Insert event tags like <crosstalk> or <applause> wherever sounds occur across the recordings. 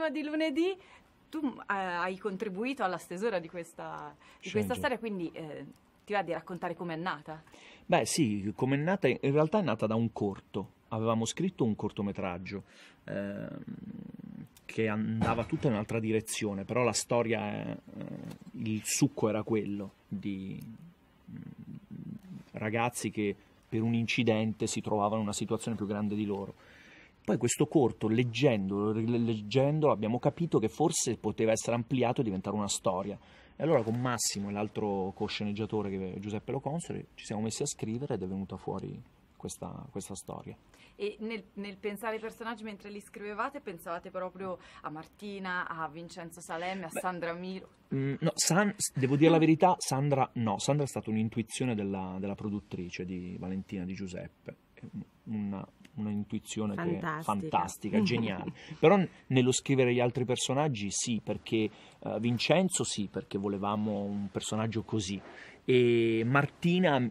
prima di lunedì tu mm, hai contribuito alla stesura di questa, di questa storia, quindi eh, ti va di raccontare com'è nata? Beh sì, com'è nata, in realtà è nata da un corto, avevamo scritto un cortometraggio eh, che andava tutta in un'altra direzione, però la storia, eh, il succo era quello di mm, ragazzi che per un incidente si trovavano in una situazione più grande di loro poi questo corto, leggendolo, rileggendolo, abbiamo capito che forse poteva essere ampliato e diventare una storia. E allora con Massimo e l'altro cosceneggiatore, che è Giuseppe Console, ci siamo messi a scrivere ed è venuta fuori questa, questa storia. E nel, nel, pensare ai personaggi mentre li scrivevate, pensavate proprio a Martina, a Vincenzo Salemme, a Beh, Sandra Miro? Mm, no, San, devo dire la verità, Sandra no, Sandra è stata un'intuizione della, della produttrice di Valentina di Giuseppe, una, un'intuizione fantastica, fantastica <laughs> geniale. Però nello scrivere gli altri personaggi sì, perché uh, Vincenzo sì, perché volevamo un personaggio così. E Martina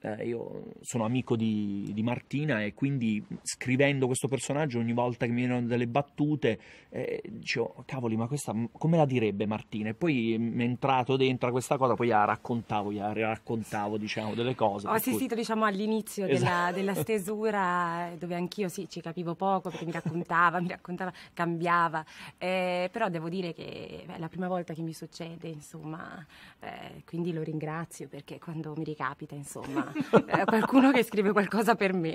eh, io sono amico di, di, Martina e quindi scrivendo questo personaggio ogni volta che mi venivano delle battute eh, dicevo cavoli ma questa come la direbbe Martina e poi mi è entrato dentro questa cosa poi la raccontavo la raccontavo diciamo delle cose ho assistito cui... diciamo all'inizio esatto. della, della, stesura eh, dove anch'io sì ci capivo poco perché mi raccontava mi raccontava cambiava eh, però devo dire che è la prima volta che mi succede insomma eh, quindi lo ringrazio perché quando mi ricapita, insomma, <laughs> è qualcuno che scrive qualcosa per me.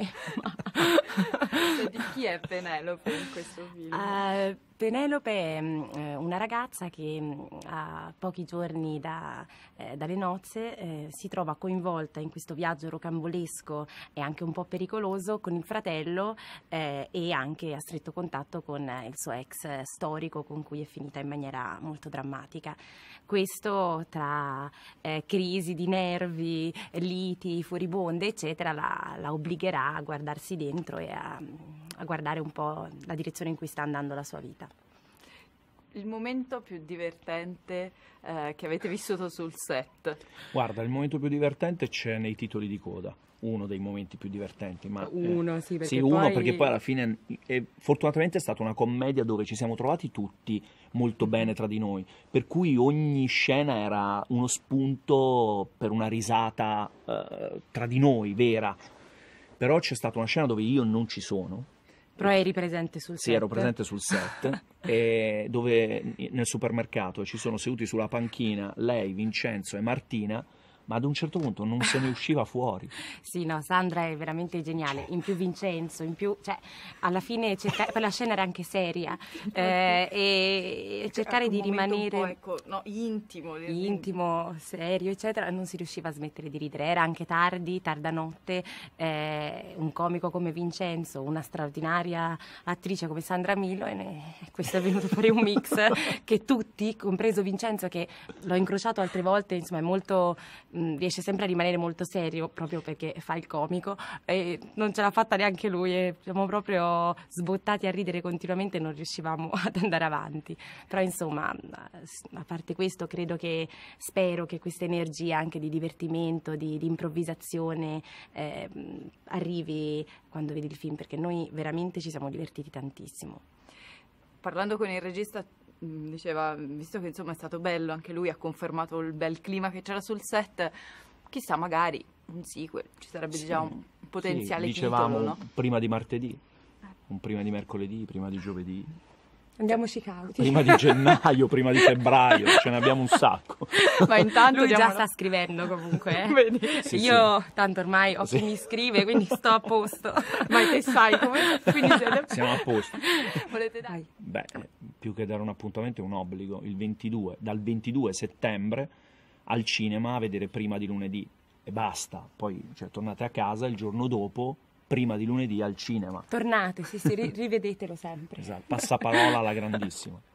di <laughs> chi è Penelope in questo film? Uh, Penelope è mm, eh, una ragazza che mm, a pochi giorni da, eh, dalle nozze eh, si trova coinvolta in questo viaggio rocambolesco e anche un po' pericoloso con il fratello eh, e anche a stretto contatto con eh, il suo ex eh, storico con cui è finita in maniera molto drammatica. Questo tra eh, crisi di nervi, liti, furibonde, eccetera, la, la obbligherà a guardarsi dentro e a, a guardare un po' la direzione in cui sta andando la sua vita il momento più divertente eh, che avete vissuto sul set? Guarda, il momento più divertente c'è nei titoli di coda. Uno dei momenti più divertenti, ma eh, uno, eh, sì, perché, sì, poi... Uno perché poi alla fine eh, fortunatamente è stata una commedia dove ci siamo trovati tutti molto bene tra di noi, per cui ogni scena era uno spunto per una risata eh, tra di noi vera. Però c'è stata una scena dove io non ci sono però eri presente sul sì, set? Sì, ero presente sul set, <laughs> dove nel supermercato ci sono seduti sulla panchina lei, Vincenzo e Martina ma ad un certo punto non se ne usciva fuori. <laughs> sì, no, Sandra è veramente geniale, cioè. in più Vincenzo, in più, cioè, alla fine cerca... <laughs> la scena era anche seria <laughs> eh, e cercare di rimanere ecco, no, intimo, intimo, serio, eccetera, non si riusciva a smettere di ridere, era anche tardi, tarda notte, eh, un comico come Vincenzo, una straordinaria attrice come Sandra Milo e ne... questo è venuto fuori un mix che tutti, compreso Vincenzo che l'ho incrociato altre volte, insomma, è molto mh, mm, riesce sempre a rimanere molto serio proprio perché fa il comico e non ce l'ha fatta neanche lui e siamo proprio sbottati a ridere continuamente e non riuscivamo <laughs> ad andare avanti. Però insomma, a parte questo, credo che spero che questa energia anche di divertimento, di, di improvvisazione eh, arrivi quando vedi il film perché noi veramente ci siamo divertiti tantissimo. Parlando con il regista Mm, diceva, visto che insomma è stato bello, anche lui ha confermato il bel clima che c'era sul set, chissà magari un sequel, ci sarebbe sì, già diciamo, un potenziale sì, dicevamo titolo, no? prima di martedì, eh. un prima di mercoledì, prima di giovedì. Andiamoci cauti. Prima di gennaio, prima di febbraio, ce ne abbiamo un <laughs> sacco. Ma intanto Lui diamolo... già sta scrivendo comunque. Eh? <laughs> Sì, Io sì. tanto ormai ho sì. chi mi scrive, quindi sto a posto. Ma te sai come... Quindi <laughs> siete... Siamo a posto. Volete dai? Beh, più che dare un appuntamento è un obbligo, il 22, dal 22 settembre al cinema a vedere prima di lunedì e basta, poi cioè, tornate a casa il giorno dopo prima di lunedì al cinema. Tornate, sì, sì, rivedetelo sempre. Esatto, passaparola alla grandissima.